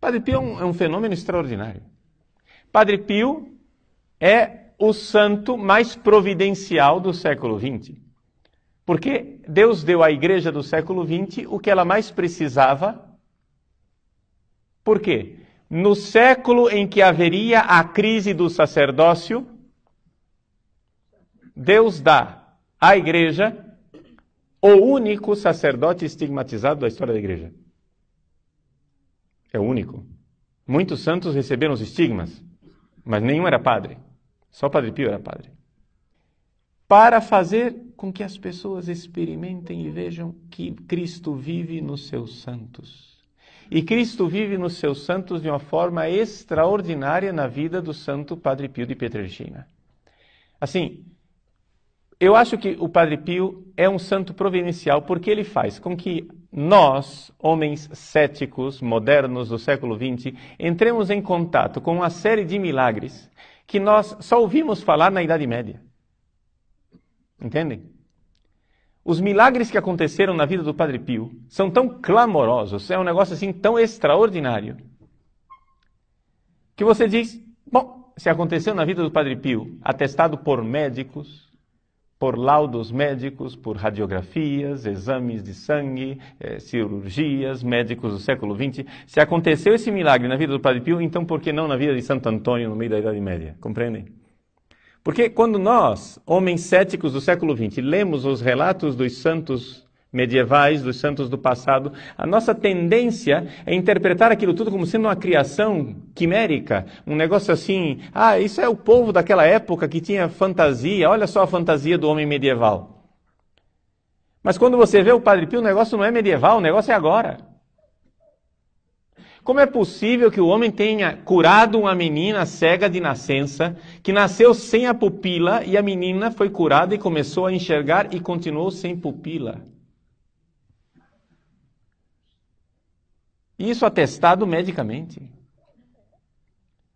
Padre Pio é um, é um fenômeno extraordinário. Padre Pio é o santo mais providencial do século XX. Porque Deus deu à igreja do século XX o que ela mais precisava. Por quê? No século em que haveria a crise do sacerdócio, Deus dá à igreja o único sacerdote estigmatizado da história da igreja é único. Muitos santos receberam os estigmas, mas nenhum era padre. Só Padre Pio era padre. Para fazer com que as pessoas experimentem e vejam que Cristo vive nos seus santos. E Cristo vive nos seus santos de uma forma extraordinária na vida do santo Padre Pio de Pietrelcina. Assim, eu acho que o Padre Pio é um santo providencial porque ele faz com que nós, homens céticos modernos do século XX, entremos em contato com uma série de milagres que nós só ouvimos falar na Idade Média. Entendem? Os milagres que aconteceram na vida do Padre Pio são tão clamorosos, é um negócio assim tão extraordinário, que você diz: bom, se aconteceu na vida do Padre Pio, atestado por médicos, por laudos médicos, por radiografias, exames de sangue, eh, cirurgias, médicos do século XX. Se aconteceu esse milagre na vida do Padre Pio, então por que não na vida de Santo Antônio no meio da Idade Média? Compreendem? Porque quando nós, homens céticos do século XX, lemos os relatos dos santos medievais, dos santos do passado, a nossa tendência é interpretar aquilo tudo como sendo uma criação quimérica, um negócio assim, ah, isso é o povo daquela época que tinha fantasia, olha só a fantasia do homem medieval. Mas quando você vê o Padre Pio, o negócio não é medieval, o negócio é agora. Como é possível que o homem tenha curado uma menina cega de nascença, que nasceu sem a pupila e a menina foi curada e começou a enxergar e continuou sem pupila? Isso atestado medicamente.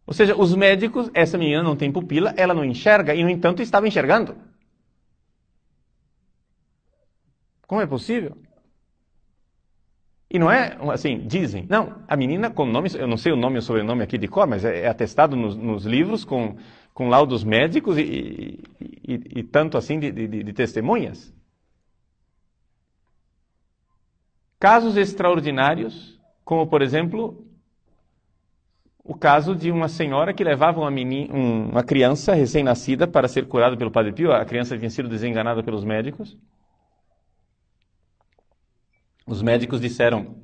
Ou seja, os médicos, essa menina não tem pupila, ela não enxerga e, no entanto, estava enxergando. Como é possível? E não é assim, dizem. Não, a menina com nome, eu não sei o nome e o sobrenome aqui de cor, mas é, é atestado nos, nos, livros com, com laudos médicos e, e, e, e tanto assim de, de, de testemunhas. Casos extraordinários como, por exemplo, o caso de uma senhora que levava uma, menina, uma criança recém-nascida para ser curada pelo Padre Pio. A criança tinha sido desenganada pelos médicos. Os médicos disseram: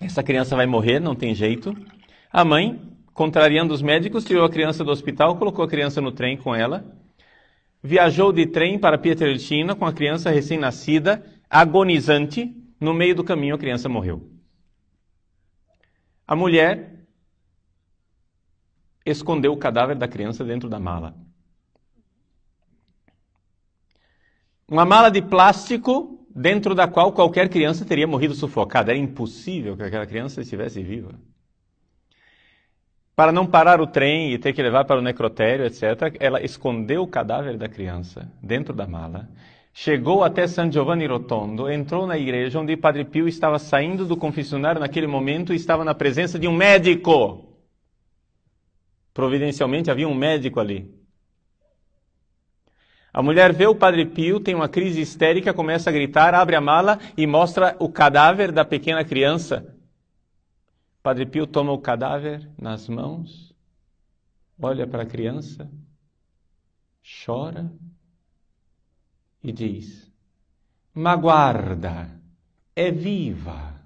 essa criança vai morrer, não tem jeito. A mãe, contrariando os médicos, tirou a criança do hospital, colocou a criança no trem com ela, viajou de trem para Pietrelcina com a criança recém-nascida, agonizante. No meio do caminho, a criança morreu. A mulher escondeu o cadáver da criança dentro da mala. Uma mala de plástico dentro da qual qualquer criança teria morrido sufocada. Era impossível que aquela criança estivesse viva. Para não parar o trem e ter que levar para o necrotério, etc., ela escondeu o cadáver da criança dentro da mala Chegou até San Giovanni Rotondo, entrou na igreja onde Padre Pio estava saindo do confessionário naquele momento e estava na presença de um médico. Providencialmente havia um médico ali. A mulher vê o Padre Pio, tem uma crise histérica, começa a gritar, abre a mala e mostra o cadáver da pequena criança. padre Pio toma o cadáver nas mãos, olha para a criança, chora e diz: "Ma guarda, é viva!"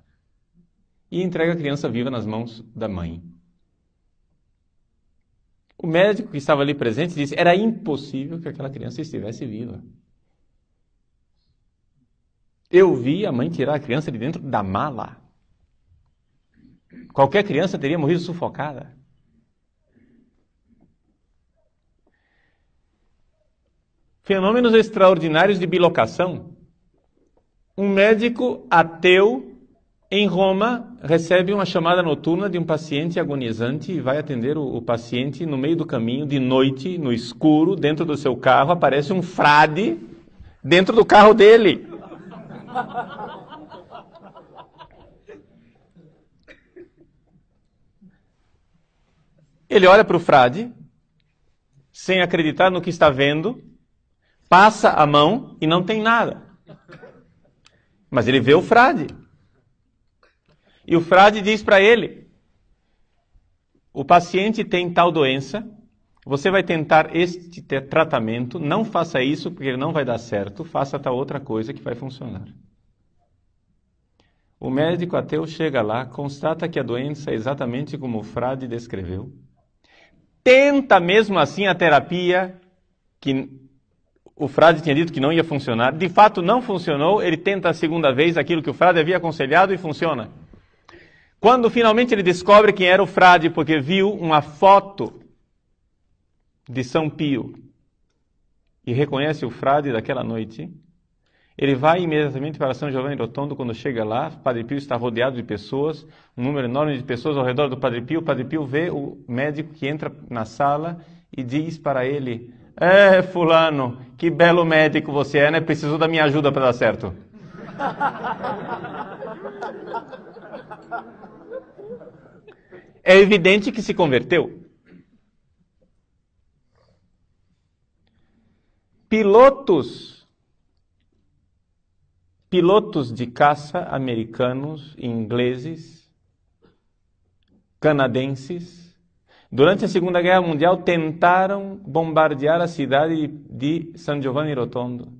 E entrega a criança viva nas mãos da mãe. O médico que estava ali presente disse: era impossível que aquela criança estivesse viva. Eu vi a mãe tirar a criança de dentro da mala. Qualquer criança teria morrido sufocada. Fenômenos extraordinários de bilocação. Um médico ateu em Roma recebe uma chamada noturna de um paciente agonizante e vai atender o, o paciente no meio do caminho, de noite, no escuro, dentro do seu carro. Aparece um frade dentro do carro dele. Ele olha para o frade, sem acreditar no que está vendo, passa a mão e não tem nada. Mas ele vê o frade. E o frade diz para ele: o paciente tem tal doença, você vai tentar este tratamento, não faça isso porque ele não vai dar certo, faça tal outra coisa que vai funcionar. O médico ateu chega lá, constata que a doença é exatamente como o frade descreveu, tenta mesmo assim a terapia que o frade tinha dito que não ia funcionar. De fato, não funcionou. Ele tenta a segunda vez aquilo que o frade havia aconselhado e funciona. Quando finalmente ele descobre quem era o frade, porque viu uma foto de São Pio e reconhece o frade daquela noite, ele vai imediatamente para São Giovanni Rotondo. Quando chega lá, Padre Pio está rodeado de pessoas, um número enorme de pessoas ao redor do Padre Pio. O Padre Pio vê o médico que entra na sala e diz para ele: é, Fulano, que belo médico você é, né? Precisou da minha ajuda para dar certo. É evidente que se converteu. Pilotos, pilotos de caça americanos, ingleses, canadenses, Durante a Segunda Guerra Mundial, tentaram bombardear a cidade de San Giovanni Rotondo.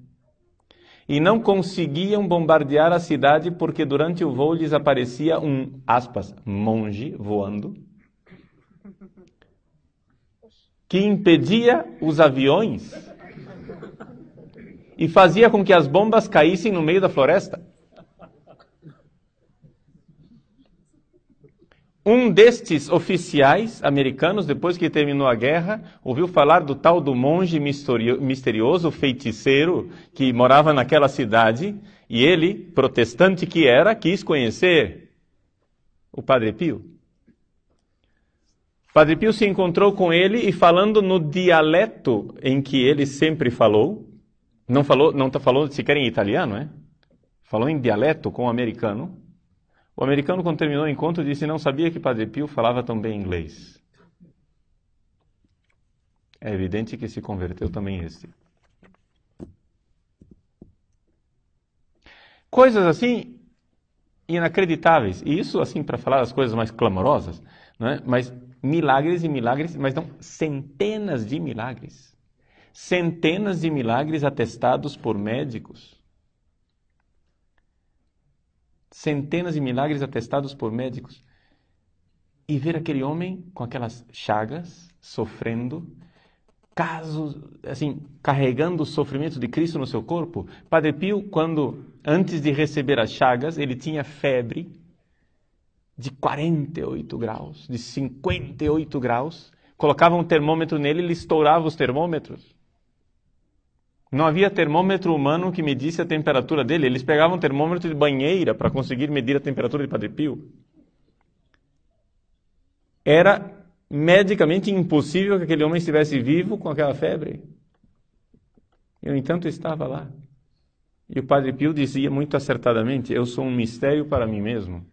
E não conseguiam bombardear a cidade porque durante o voo lhes aparecia um, aspas, monge voando, que impedia os aviões e fazia com que as bombas caíssem no meio da floresta. Um destes oficiais americanos, depois que terminou a guerra, ouviu falar do tal do monge misterioso, feiticeiro, que morava naquela cidade, e ele, protestante que era, quis conhecer o Padre Pio. Padre Pio se encontrou com ele e falando no dialeto em que ele sempre falou, não falou, não tá falou sequer em italiano, é? Falou em dialeto com o americano. O americano, quando terminou o encontro, disse: Não sabia que Padre Pio falava tão bem inglês. É evidente que se converteu também esse. Coisas assim inacreditáveis. E isso, assim, para falar as coisas mais clamorosas, né? mas milagres e milagres, mas não centenas de milagres. Centenas de milagres atestados por médicos centenas de milagres atestados por médicos, e ver aquele homem com aquelas chagas, sofrendo, casos, assim, carregando o sofrimento de Cristo no seu corpo. Padre Pio, quando antes de receber as chagas, ele tinha febre de 48 graus, de 58 graus. Colocava um termômetro nele, ele estourava os termômetros. Não havia termômetro humano que medisse a temperatura dele. Eles pegavam termômetro de banheira para conseguir medir a temperatura de Padre Pio. Era medicamente impossível que aquele homem estivesse vivo com aquela febre. E, no entanto, estava lá. E o Padre Pio dizia muito acertadamente: Eu sou um mistério para mim mesmo.